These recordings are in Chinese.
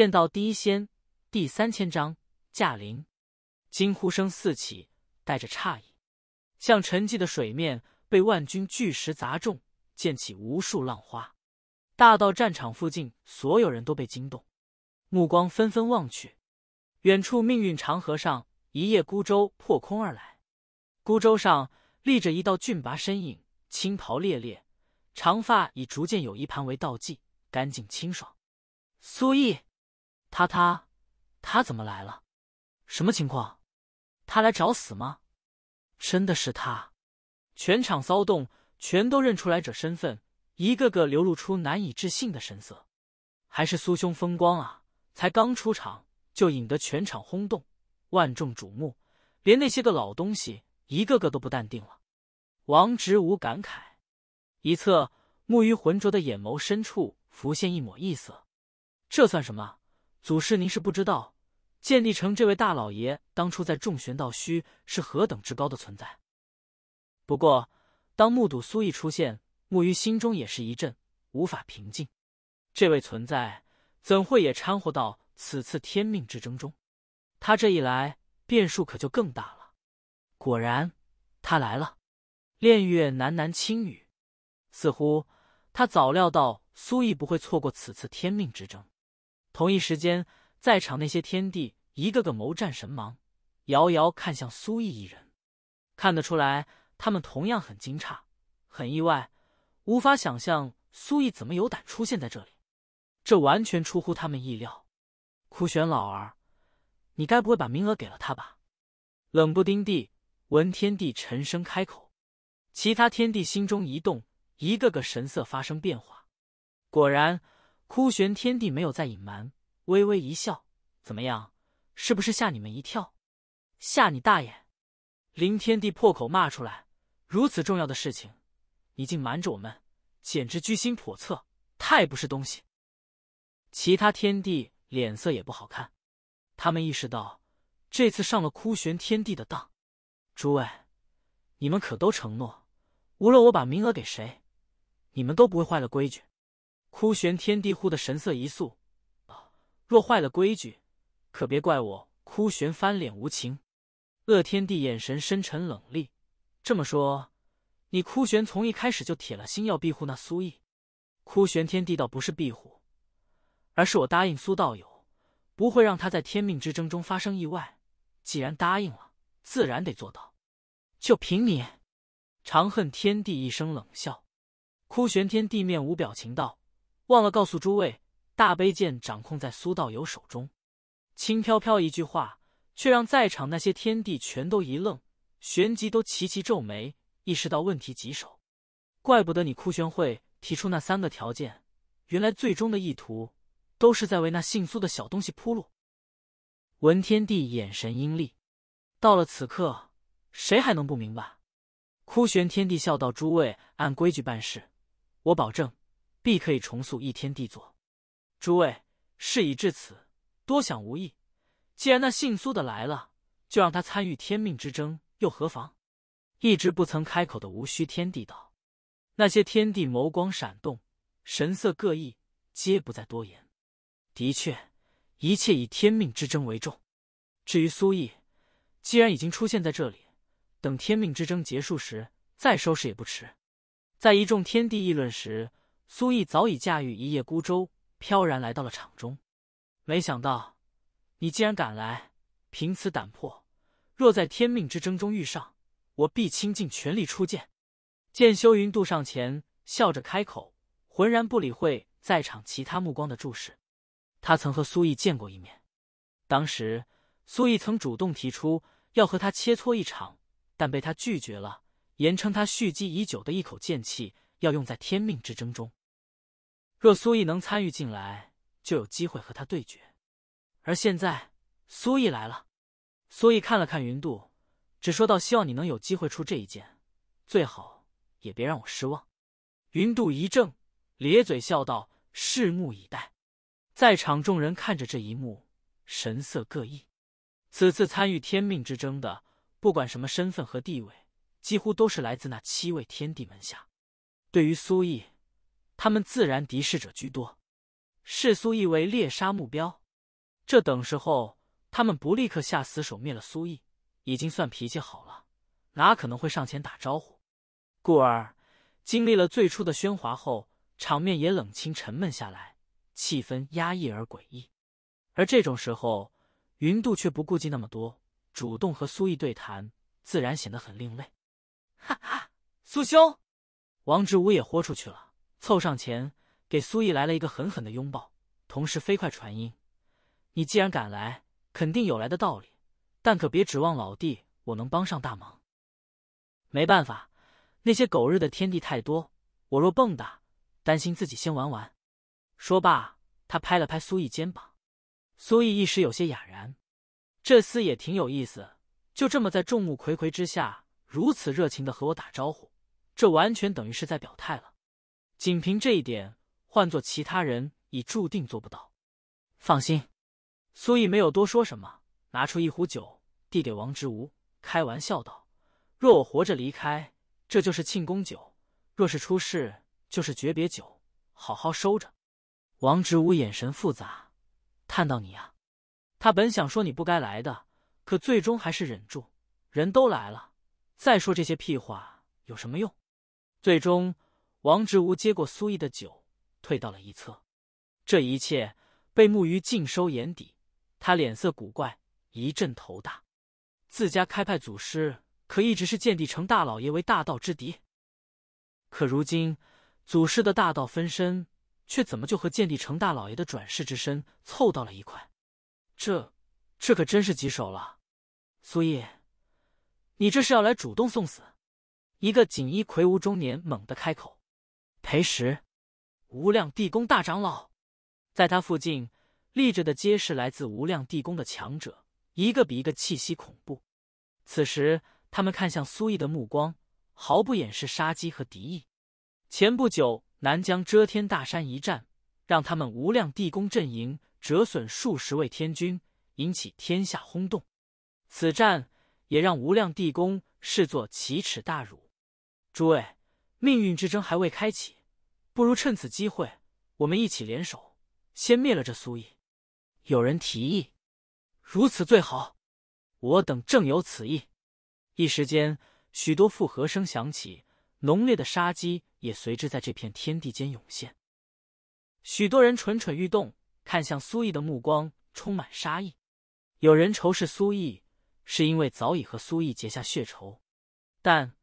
见到第一仙第三千章驾临，惊呼声四起，带着诧异，像沉寂的水面被万钧巨石砸中，溅起无数浪花。大道战场附近，所有人都被惊动，目光纷纷望去。远处命运长河上，一叶孤舟破空而来。孤舟上立着一道俊拔身影，青袍猎猎，长发已逐渐有一盘为道髻，干净清爽。苏毅。他他他怎么来了？什么情况？他来找死吗？真的是他！全场骚动，全都认出来者身份，一个个流露出难以置信的神色。还是苏兄风光啊！才刚出场就引得全场轰动，万众瞩目，连那些个老东西一个个都不淡定了。王直无感慨，一侧沐浴浑浊的眼眸深处浮现一抹异色。这算什么？祖师，您是不知道，建立城这位大老爷当初在重玄道虚是何等之高的存在。不过，当目睹苏毅出现，木鱼心中也是一震，无法平静。这位存在怎会也掺和到此次天命之争中？他这一来，变数可就更大了。果然，他来了。炼月喃喃轻语，似乎他早料到苏毅不会错过此次天命之争。同一时间，在场那些天帝一个个谋战神芒，遥遥看向苏毅一人，看得出来，他们同样很惊诧、很意外，无法想象苏毅怎么有胆出现在这里，这完全出乎他们意料。枯玄老儿，你该不会把名额给了他吧？冷不丁地，闻天帝沉声开口，其他天帝心中一动，一个个神色发生变化。果然。枯玄天帝没有再隐瞒，微微一笑：“怎么样，是不是吓你们一跳？吓你大爷！”林天帝破口骂出来：“如此重要的事情，你竟瞒着我们，简直居心叵测，太不是东西！”其他天帝脸色也不好看，他们意识到这次上了枯玄天帝的当。诸位，你们可都承诺，无论我把名额给谁，你们都不会坏了规矩。枯玄天地忽的神色一肃，啊，若坏了规矩，可别怪我枯玄翻脸无情。恶天地眼神深沉冷厉，这么说，你枯玄从一开始就铁了心要庇护那苏毅？枯玄天地倒不是庇护，而是我答应苏道友，不会让他在天命之争中发生意外。既然答应了，自然得做到。就凭你？长恨天地一声冷笑，枯玄天地面无表情道。忘了告诉诸位，大悲剑掌控在苏道友手中。轻飘飘一句话，却让在场那些天帝全都一愣，旋即都齐齐皱眉，意识到问题棘手。怪不得你枯玄会提出那三个条件，原来最终的意图都是在为那姓苏的小东西铺路。闻天帝眼神阴戾，到了此刻，谁还能不明白？枯玄天帝笑道：“诸位按规矩办事，我保证。”必可以重塑一天帝座。诸位，事已至此，多想无益。既然那姓苏的来了，就让他参与天命之争又何妨？一直不曾开口的无须天地道，那些天地眸光闪动，神色各异，皆不再多言。的确，一切以天命之争为重。至于苏毅，既然已经出现在这里，等天命之争结束时再收拾也不迟。在一众天地议论时。苏毅早已驾驭一叶孤舟，飘然来到了场中。没想到你竟然敢来！凭此胆魄，若在天命之争中遇上，我必倾尽全力出剑。见修云渡上前笑着开口，浑然不理会在场其他目光的注视。他曾和苏毅见过一面，当时苏毅曾主动提出要和他切磋一场，但被他拒绝了，言称他蓄积已久的一口剑气要用在天命之争中。若苏毅能参与进来，就有机会和他对决。而现在，苏毅来了。苏毅看了看云渡，只说道：“希望你能有机会出这一剑，最好也别让我失望。”云渡一怔，咧嘴笑道：“拭目以待。”在场众人看着这一幕，神色各异。此次参与天命之争的，不管什么身份和地位，几乎都是来自那七位天帝门下。对于苏毅。他们自然敌视者居多，视苏毅为猎杀目标。这等时候，他们不立刻下死手灭了苏毅，已经算脾气好了，哪可能会上前打招呼？故而，经历了最初的喧哗后，场面也冷清沉闷下来，气氛压抑而诡异。而这种时候，云渡却不顾忌那么多，主动和苏毅对谈，自然显得很另类。哈哈，苏兄，王志武也豁出去了。凑上前，给苏毅来了一个狠狠的拥抱，同时飞快传音：“你既然敢来，肯定有来的道理，但可别指望老弟我能帮上大忙。没办法，那些狗日的天地太多，我若蹦跶，担心自己先玩完。”说罢，他拍了拍苏毅肩膀。苏毅一时有些哑然，这厮也挺有意思，就这么在众目睽睽之下如此热情的和我打招呼，这完全等于是在表态了。仅凭这一点，换做其他人已注定做不到。放心，苏毅没有多说什么，拿出一壶酒递给王直无，开玩笑道：“若我活着离开，这就是庆功酒；若是出事，就是诀别酒。好好收着。”王直无眼神复杂，叹道：“你呀，他本想说你不该来的，可最终还是忍住。人都来了，再说这些屁话有什么用？”最终。王植无接过苏毅的酒，退到了一侧。这一切被木鱼尽收眼底，他脸色古怪，一阵头大。自家开派祖师可一直是见帝城大老爷为大道之敌，可如今祖师的大道分身却怎么就和见帝城大老爷的转世之身凑到了一块？这这可真是棘手了。苏毅，你这是要来主动送死？一个锦衣魁梧中年猛地开口。裴石，无量地宫大长老，在他附近立着的皆是来自无量地宫的强者，一个比一个气息恐怖。此时，他们看向苏毅的目光毫不掩饰杀机和敌意。前不久，南疆遮天大山一战，让他们无量地宫阵营折损数十位天君，引起天下轰动。此战也让无量地宫视作奇耻大辱。诸位。命运之争还未开启，不如趁此机会，我们一起联手，先灭了这苏毅。有人提议，如此最好，我等正有此意。一时间，许多附和声响起，浓烈的杀机也随之在这片天地间涌现。许多人蠢蠢欲动，看向苏毅的目光充满杀意。有人仇视苏毅，是因为早已和苏毅结下血仇，但。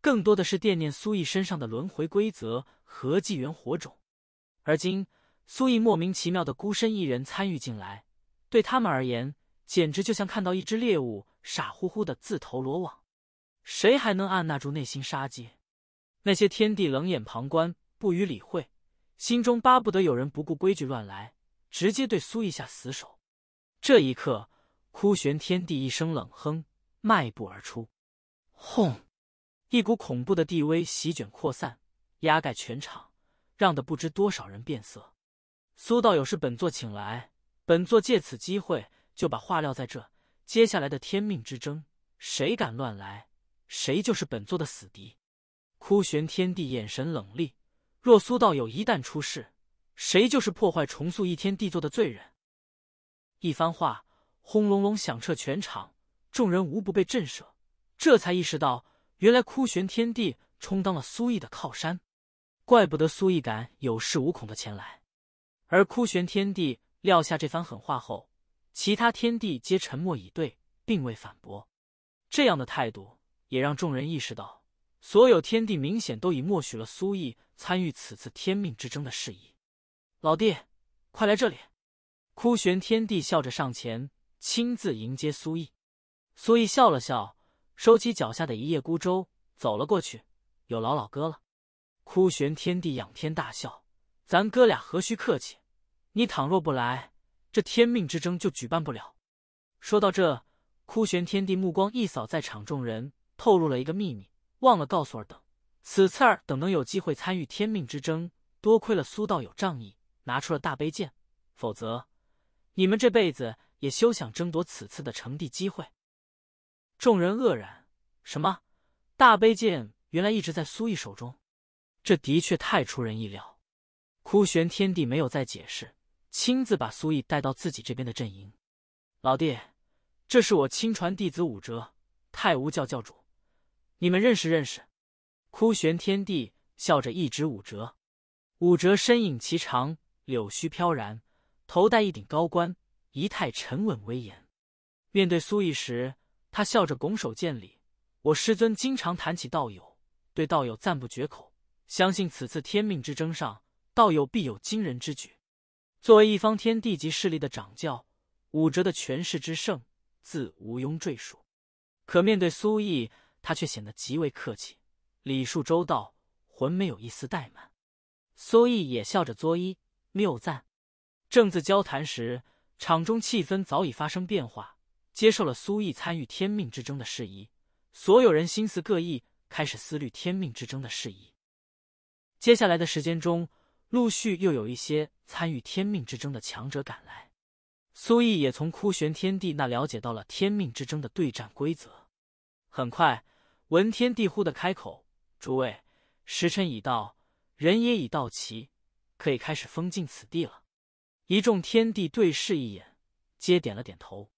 更多的是惦念苏艺身上的轮回规则和纪元火种，而今苏艺莫名其妙的孤身一人参与进来，对他们而言，简直就像看到一只猎物傻乎乎的自投罗网，谁还能按捺住内心杀机？那些天帝冷眼旁观，不予理会，心中巴不得有人不顾规矩乱来，直接对苏艺下死手。这一刻，枯玄天帝一声冷哼，迈步而出，轰！一股恐怖的地威席卷扩散，压盖全场，让得不知多少人变色。苏道友是本座请来，本座借此机会就把话撂在这。接下来的天命之争，谁敢乱来，谁就是本座的死敌。枯玄天帝眼神冷厉，若苏道友一旦出事，谁就是破坏重塑一天帝座的罪人。一番话，轰隆隆响彻全场，众人无不被震慑，这才意识到。原来枯玄天帝充当了苏毅的靠山，怪不得苏毅敢有恃无恐的前来。而枯玄天帝撂下这番狠话后，其他天帝皆沉默以对，并未反驳。这样的态度也让众人意识到，所有天地明显都已默许了苏毅参与此次天命之争的事宜。老弟，快来这里！枯玄天帝笑着上前，亲自迎接苏毅。苏毅笑了笑。收起脚下的一叶孤舟，走了过去。有老老哥了，枯玄天帝仰天大笑：“咱哥俩何须客气？你倘若不来，这天命之争就举办不了。”说到这，枯玄天帝目光一扫在场众人，透露了一个秘密，忘了告诉尔等：此次尔等能有机会参与天命之争，多亏了苏道友仗义，拿出了大悲剑，否则你们这辈子也休想争夺此次的成帝机会。众人愕然，什么？大悲剑原来一直在苏毅手中，这的确太出人意料。枯玄天帝没有再解释，亲自把苏毅带到自己这边的阵营。老弟，这是我亲传弟子武哲，太无教教主，你们认识认识。枯玄天帝笑着一指武哲，武哲身影颀长，柳须飘然，头戴一顶高冠，仪态沉稳威严。面对苏毅时。他笑着拱手见礼，我师尊经常谈起道友，对道友赞不绝口。相信此次天命之争上，道友必有惊人之举。作为一方天地级势力的掌教，武哲的权势之盛自毋庸赘述。可面对苏毅，他却显得极为客气，礼数周到，浑没有一丝怠慢。苏毅也笑着作揖，谬赞。正自交谈时，场中气氛早已发生变化。接受了苏毅参与天命之争的事宜，所有人心思各异，开始思虑天命之争的事宜。接下来的时间中，陆续又有一些参与天命之争的强者赶来。苏毅也从枯玄天帝那了解到了天命之争的对战规则。很快，文天帝忽地开口：“诸位，时辰已到，人也已到齐，可以开始封禁此地了。”一众天帝对视一眼，皆点了点头。